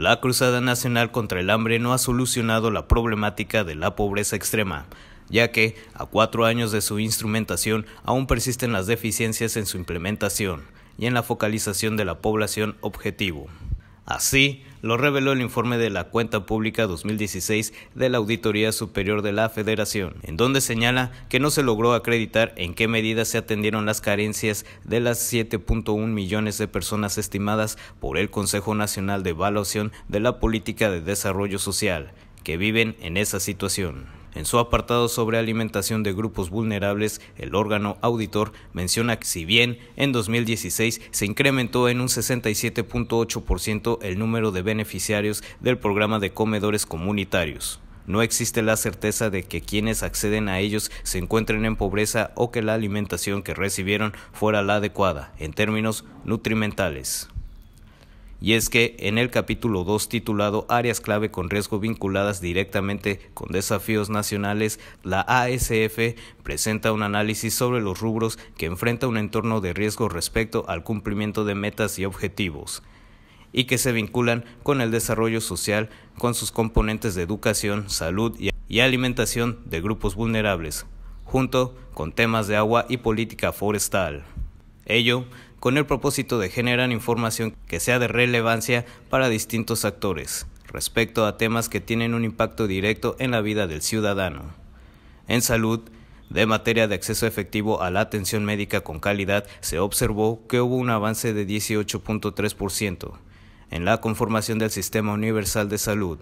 La Cruzada Nacional contra el Hambre no ha solucionado la problemática de la pobreza extrema, ya que, a cuatro años de su instrumentación, aún persisten las deficiencias en su implementación y en la focalización de la población objetivo. Así lo reveló el informe de la Cuenta Pública 2016 de la Auditoría Superior de la Federación, en donde señala que no se logró acreditar en qué medida se atendieron las carencias de las 7.1 millones de personas estimadas por el Consejo Nacional de Evaluación de la Política de Desarrollo Social que viven en esa situación. En su apartado sobre alimentación de grupos vulnerables, el órgano auditor menciona que si bien en 2016 se incrementó en un 67.8% el número de beneficiarios del programa de comedores comunitarios, no existe la certeza de que quienes acceden a ellos se encuentren en pobreza o que la alimentación que recibieron fuera la adecuada en términos nutrimentales. Y es que en el capítulo 2 titulado Áreas clave con riesgo vinculadas directamente con desafíos nacionales, la ASF presenta un análisis sobre los rubros que enfrenta un entorno de riesgo respecto al cumplimiento de metas y objetivos y que se vinculan con el desarrollo social, con sus componentes de educación, salud y alimentación de grupos vulnerables, junto con temas de agua y política forestal. Ello con el propósito de generar información que sea de relevancia para distintos actores respecto a temas que tienen un impacto directo en la vida del ciudadano. En salud, de materia de acceso efectivo a la atención médica con calidad, se observó que hubo un avance de 18.3% en la conformación del Sistema Universal de Salud,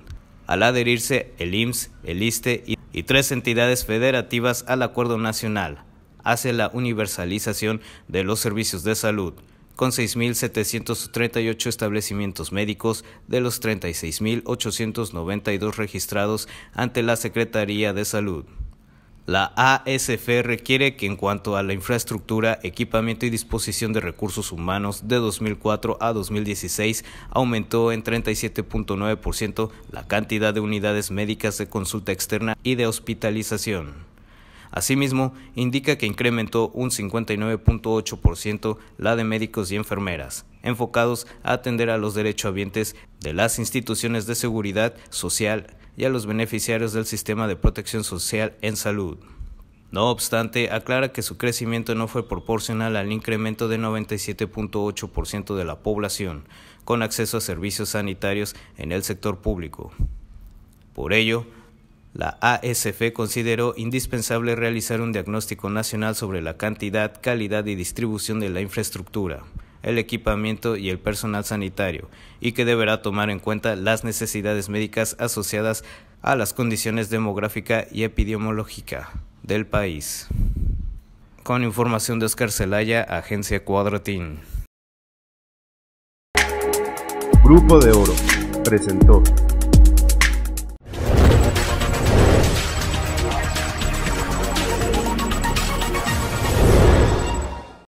al adherirse el IMSS, el ISTE y tres entidades federativas al Acuerdo Nacional hace la universalización de los servicios de salud con 6.738 establecimientos médicos de los 36.892 registrados ante la Secretaría de Salud. La ASF requiere que en cuanto a la infraestructura, equipamiento y disposición de recursos humanos de 2004 a 2016 aumentó en 37.9% la cantidad de unidades médicas de consulta externa y de hospitalización. Asimismo, indica que incrementó un 59.8% la de médicos y enfermeras, enfocados a atender a los derechohabientes de las instituciones de seguridad social y a los beneficiarios del sistema de protección social en salud. No obstante, aclara que su crecimiento no fue proporcional al incremento de 97.8% de la población con acceso a servicios sanitarios en el sector público. Por ello, la ASF consideró indispensable realizar un diagnóstico nacional sobre la cantidad, calidad y distribución de la infraestructura, el equipamiento y el personal sanitario, y que deberá tomar en cuenta las necesidades médicas asociadas a las condiciones demográfica y epidemiológica del país. Con información de Oscar Celaya, Agencia Cuadratín. Grupo de Oro presentó.